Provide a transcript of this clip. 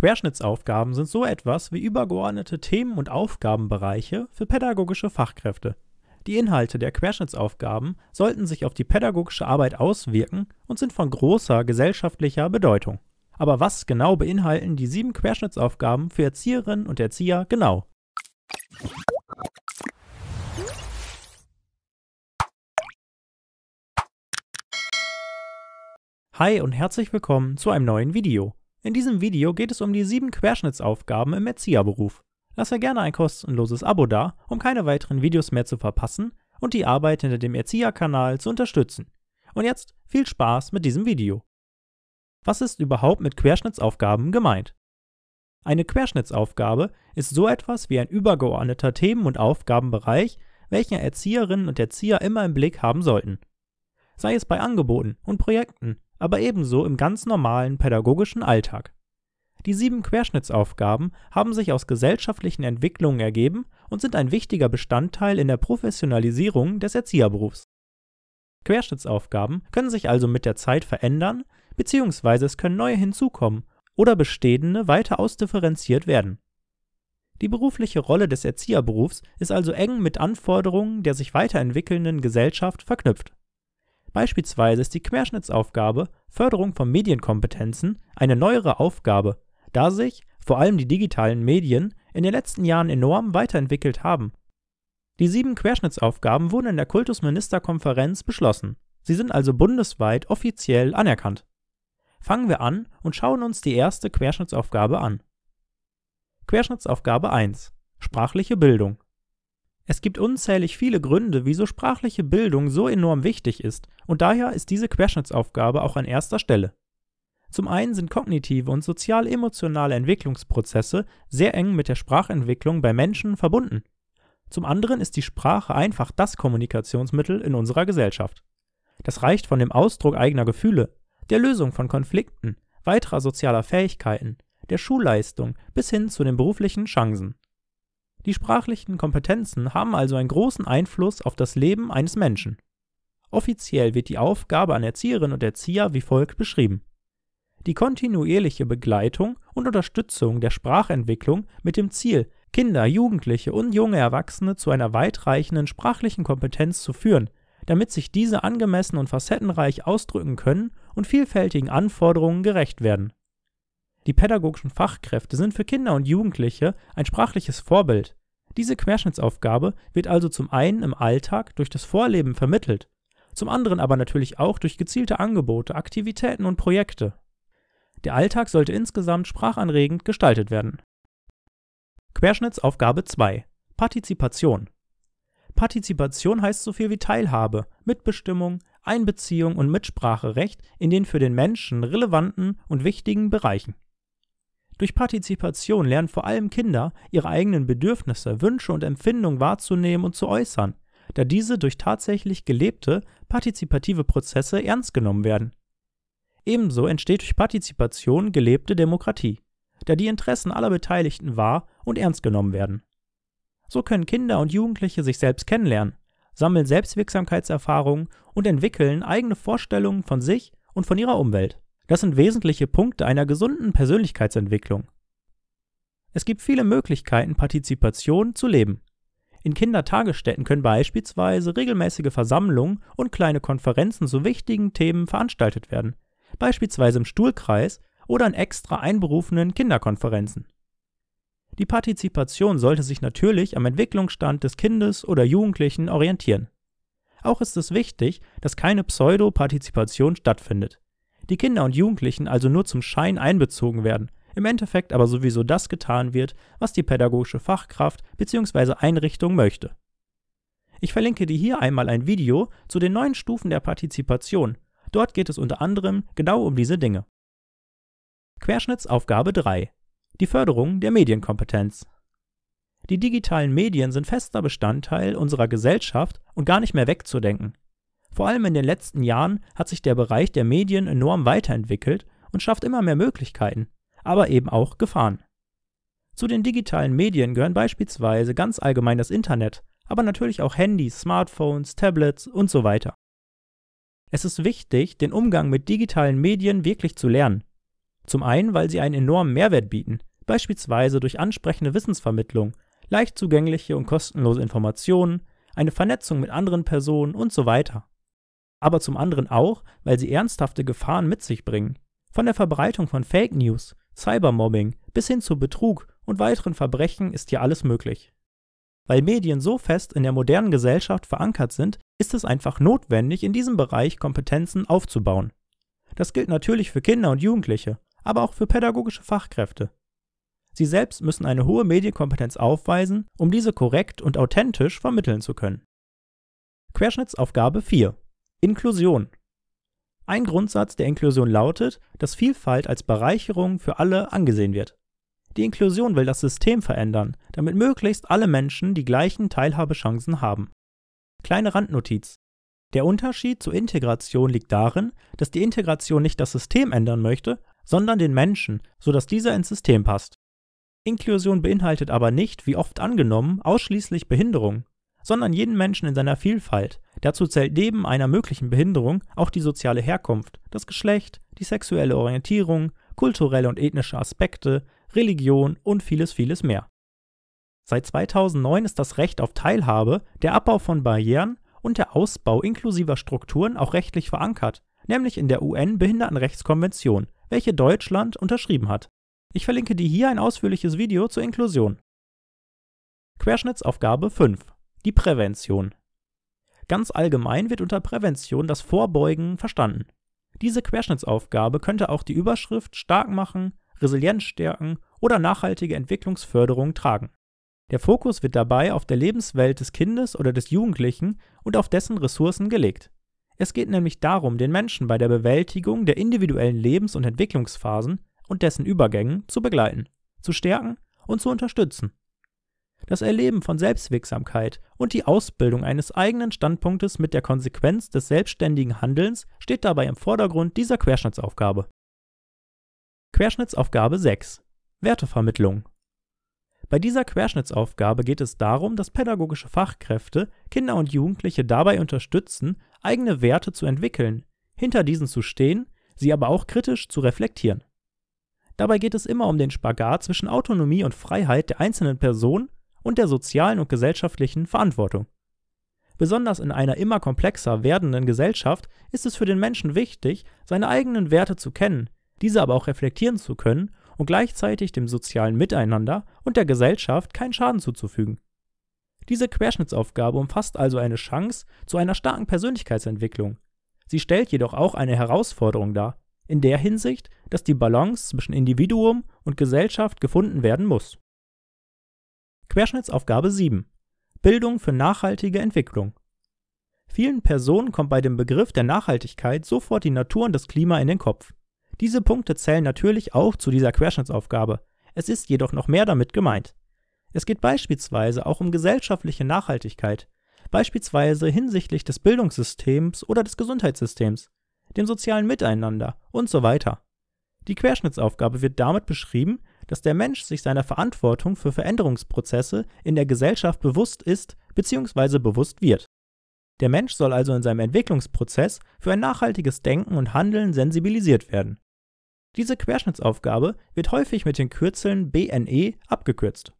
Querschnittsaufgaben sind so etwas wie übergeordnete Themen und Aufgabenbereiche für pädagogische Fachkräfte. Die Inhalte der Querschnittsaufgaben sollten sich auf die pädagogische Arbeit auswirken und sind von großer gesellschaftlicher Bedeutung. Aber was genau beinhalten die sieben Querschnittsaufgaben für Erzieherinnen und Erzieher genau? Hi und herzlich willkommen zu einem neuen Video. In diesem Video geht es um die sieben Querschnittsaufgaben im Erzieherberuf. Lass ja gerne ein kostenloses Abo da, um keine weiteren Videos mehr zu verpassen und die Arbeit hinter dem Erzieherkanal zu unterstützen. Und jetzt viel Spaß mit diesem Video. Was ist überhaupt mit Querschnittsaufgaben gemeint? Eine Querschnittsaufgabe ist so etwas wie ein übergeordneter Themen- und Aufgabenbereich, welchen Erzieherinnen und Erzieher immer im Blick haben sollten. Sei es bei Angeboten und Projekten, aber ebenso im ganz normalen pädagogischen Alltag. Die sieben Querschnittsaufgaben haben sich aus gesellschaftlichen Entwicklungen ergeben und sind ein wichtiger Bestandteil in der Professionalisierung des Erzieherberufs. Querschnittsaufgaben können sich also mit der Zeit verändern, beziehungsweise es können neue hinzukommen oder bestehende weiter ausdifferenziert werden. Die berufliche Rolle des Erzieherberufs ist also eng mit Anforderungen der sich weiterentwickelnden Gesellschaft verknüpft. Beispielsweise ist die Querschnittsaufgabe Förderung von Medienkompetenzen eine neuere Aufgabe, da sich vor allem die digitalen Medien in den letzten Jahren enorm weiterentwickelt haben. Die sieben Querschnittsaufgaben wurden in der Kultusministerkonferenz beschlossen. Sie sind also bundesweit offiziell anerkannt. Fangen wir an und schauen uns die erste Querschnittsaufgabe an. Querschnittsaufgabe 1 Sprachliche Bildung es gibt unzählig viele Gründe, wieso sprachliche Bildung so enorm wichtig ist, und daher ist diese Querschnittsaufgabe auch an erster Stelle. Zum einen sind kognitive und sozial-emotionale Entwicklungsprozesse sehr eng mit der Sprachentwicklung bei Menschen verbunden. Zum anderen ist die Sprache einfach das Kommunikationsmittel in unserer Gesellschaft. Das reicht von dem Ausdruck eigener Gefühle, der Lösung von Konflikten, weiterer sozialer Fähigkeiten, der Schulleistung bis hin zu den beruflichen Chancen. Die sprachlichen Kompetenzen haben also einen großen Einfluss auf das Leben eines Menschen. Offiziell wird die Aufgabe an Erzieherinnen und Erzieher wie folgt beschrieben. Die kontinuierliche Begleitung und Unterstützung der Sprachentwicklung mit dem Ziel, Kinder, Jugendliche und junge Erwachsene zu einer weitreichenden sprachlichen Kompetenz zu führen, damit sich diese angemessen und facettenreich ausdrücken können und vielfältigen Anforderungen gerecht werden. Die pädagogischen Fachkräfte sind für Kinder und Jugendliche ein sprachliches Vorbild. Diese Querschnittsaufgabe wird also zum einen im Alltag durch das Vorleben vermittelt, zum anderen aber natürlich auch durch gezielte Angebote, Aktivitäten und Projekte. Der Alltag sollte insgesamt sprachanregend gestaltet werden. Querschnittsaufgabe 2 Partizipation Partizipation heißt so viel wie Teilhabe, Mitbestimmung, Einbeziehung und Mitspracherecht in den für den Menschen relevanten und wichtigen Bereichen. Durch Partizipation lernen vor allem Kinder, ihre eigenen Bedürfnisse, Wünsche und Empfindungen wahrzunehmen und zu äußern, da diese durch tatsächlich gelebte, partizipative Prozesse ernst genommen werden. Ebenso entsteht durch Partizipation gelebte Demokratie, da die Interessen aller Beteiligten wahr und ernst genommen werden. So können Kinder und Jugendliche sich selbst kennenlernen, sammeln Selbstwirksamkeitserfahrungen und entwickeln eigene Vorstellungen von sich und von ihrer Umwelt. Das sind wesentliche Punkte einer gesunden Persönlichkeitsentwicklung. Es gibt viele Möglichkeiten, Partizipation zu leben. In Kindertagesstätten können beispielsweise regelmäßige Versammlungen und kleine Konferenzen zu wichtigen Themen veranstaltet werden, beispielsweise im Stuhlkreis oder an extra einberufenen Kinderkonferenzen. Die Partizipation sollte sich natürlich am Entwicklungsstand des Kindes oder Jugendlichen orientieren. Auch ist es wichtig, dass keine Pseudo-Partizipation stattfindet die Kinder und Jugendlichen also nur zum Schein einbezogen werden, im Endeffekt aber sowieso das getan wird, was die pädagogische Fachkraft bzw. Einrichtung möchte. Ich verlinke dir hier einmal ein Video zu den neuen Stufen der Partizipation. Dort geht es unter anderem genau um diese Dinge. Querschnittsaufgabe 3. Die Förderung der Medienkompetenz. Die digitalen Medien sind fester Bestandteil unserer Gesellschaft und gar nicht mehr wegzudenken. Vor allem in den letzten Jahren hat sich der Bereich der Medien enorm weiterentwickelt und schafft immer mehr Möglichkeiten, aber eben auch Gefahren. Zu den digitalen Medien gehören beispielsweise ganz allgemein das Internet, aber natürlich auch Handys, Smartphones, Tablets und so weiter. Es ist wichtig, den Umgang mit digitalen Medien wirklich zu lernen. Zum einen, weil sie einen enormen Mehrwert bieten, beispielsweise durch ansprechende Wissensvermittlung, leicht zugängliche und kostenlose Informationen, eine Vernetzung mit anderen Personen und so weiter aber zum anderen auch, weil sie ernsthafte Gefahren mit sich bringen. Von der Verbreitung von Fake News, Cybermobbing bis hin zu Betrug und weiteren Verbrechen ist hier alles möglich. Weil Medien so fest in der modernen Gesellschaft verankert sind, ist es einfach notwendig, in diesem Bereich Kompetenzen aufzubauen. Das gilt natürlich für Kinder und Jugendliche, aber auch für pädagogische Fachkräfte. Sie selbst müssen eine hohe Medienkompetenz aufweisen, um diese korrekt und authentisch vermitteln zu können. Querschnittsaufgabe 4 Inklusion. Ein Grundsatz der Inklusion lautet, dass Vielfalt als Bereicherung für alle angesehen wird. Die Inklusion will das System verändern, damit möglichst alle Menschen die gleichen Teilhabechancen haben. Kleine Randnotiz. Der Unterschied zur Integration liegt darin, dass die Integration nicht das System ändern möchte, sondern den Menschen, sodass dieser ins System passt. Inklusion beinhaltet aber nicht, wie oft angenommen, ausschließlich Behinderung, sondern jeden Menschen in seiner Vielfalt, Dazu zählt neben einer möglichen Behinderung auch die soziale Herkunft, das Geschlecht, die sexuelle Orientierung, kulturelle und ethnische Aspekte, Religion und vieles, vieles mehr. Seit 2009 ist das Recht auf Teilhabe, der Abbau von Barrieren und der Ausbau inklusiver Strukturen auch rechtlich verankert, nämlich in der UN-Behindertenrechtskonvention, welche Deutschland unterschrieben hat. Ich verlinke dir hier ein ausführliches Video zur Inklusion. Querschnittsaufgabe 5. Die Prävention. Ganz allgemein wird unter Prävention das Vorbeugen verstanden. Diese Querschnittsaufgabe könnte auch die Überschrift Stark machen, Resilienz stärken oder nachhaltige Entwicklungsförderung tragen. Der Fokus wird dabei auf der Lebenswelt des Kindes oder des Jugendlichen und auf dessen Ressourcen gelegt. Es geht nämlich darum, den Menschen bei der Bewältigung der individuellen Lebens- und Entwicklungsphasen und dessen Übergängen zu begleiten, zu stärken und zu unterstützen. Das Erleben von Selbstwirksamkeit und die Ausbildung eines eigenen Standpunktes mit der Konsequenz des selbstständigen Handelns steht dabei im Vordergrund dieser Querschnittsaufgabe. Querschnittsaufgabe 6 Wertevermittlung bei dieser Querschnittsaufgabe geht es darum, dass pädagogische Fachkräfte Kinder und Jugendliche dabei unterstützen, eigene Werte zu entwickeln, hinter diesen zu stehen, sie aber auch kritisch zu reflektieren. Dabei geht es immer um den Spagat zwischen Autonomie und Freiheit der einzelnen Person und der sozialen und gesellschaftlichen Verantwortung. Besonders in einer immer komplexer werdenden Gesellschaft ist es für den Menschen wichtig, seine eigenen Werte zu kennen, diese aber auch reflektieren zu können und gleichzeitig dem sozialen Miteinander und der Gesellschaft keinen Schaden zuzufügen. Diese Querschnittsaufgabe umfasst also eine Chance zu einer starken Persönlichkeitsentwicklung. Sie stellt jedoch auch eine Herausforderung dar, in der Hinsicht, dass die Balance zwischen Individuum und Gesellschaft gefunden werden muss. Querschnittsaufgabe 7 Bildung für nachhaltige Entwicklung Vielen Personen kommt bei dem Begriff der Nachhaltigkeit sofort die Natur und das Klima in den Kopf. Diese Punkte zählen natürlich auch zu dieser Querschnittsaufgabe, es ist jedoch noch mehr damit gemeint. Es geht beispielsweise auch um gesellschaftliche Nachhaltigkeit, beispielsweise hinsichtlich des Bildungssystems oder des Gesundheitssystems, dem sozialen Miteinander und so weiter. Die Querschnittsaufgabe wird damit beschrieben, dass der Mensch sich seiner Verantwortung für Veränderungsprozesse in der Gesellschaft bewusst ist bzw. bewusst wird. Der Mensch soll also in seinem Entwicklungsprozess für ein nachhaltiges Denken und Handeln sensibilisiert werden. Diese Querschnittsaufgabe wird häufig mit den Kürzeln BNE abgekürzt.